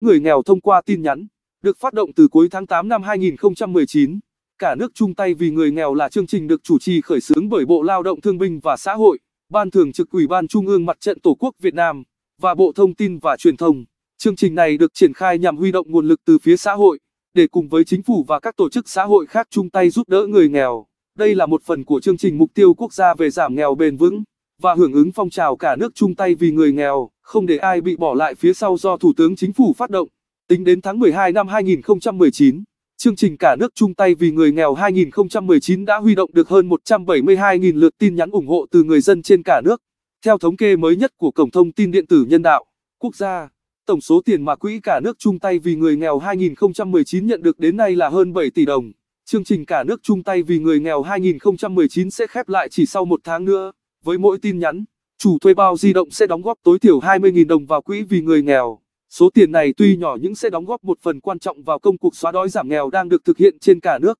người nghèo thông qua tin nhắn, được phát động từ cuối tháng 8 năm 2019. Cả nước chung tay vì người nghèo là chương trình được chủ trì khởi xướng bởi Bộ Lao động Thương binh và Xã hội, Ban Thường trực Ủy ban Trung ương Mặt trận Tổ quốc Việt Nam và Bộ Thông tin và Truyền thông. Chương trình này được triển khai nhằm huy động nguồn lực từ phía xã hội để cùng với chính phủ và các tổ chức xã hội khác chung tay giúp đỡ người nghèo. Đây là một phần của chương trình mục tiêu quốc gia về giảm nghèo bền vững và hưởng ứng phong trào cả nước chung tay vì người nghèo không để ai bị bỏ lại phía sau do Thủ tướng Chính phủ phát động. Tính đến tháng 12 năm 2019, chương trình Cả nước chung tay vì người nghèo 2019 đã huy động được hơn 172.000 lượt tin nhắn ủng hộ từ người dân trên cả nước. Theo thống kê mới nhất của Cổng thông tin điện tử nhân đạo, quốc gia, tổng số tiền mà Quỹ Cả nước chung tay vì người nghèo 2019 nhận được đến nay là hơn 7 tỷ đồng. Chương trình Cả nước chung tay vì người nghèo 2019 sẽ khép lại chỉ sau một tháng nữa, với mỗi tin nhắn chủ thuê bao di động sẽ đóng góp tối thiểu 20.000 đồng vào quỹ vì người nghèo. Số tiền này tuy nhỏ nhưng sẽ đóng góp một phần quan trọng vào công cuộc xóa đói giảm nghèo đang được thực hiện trên cả nước.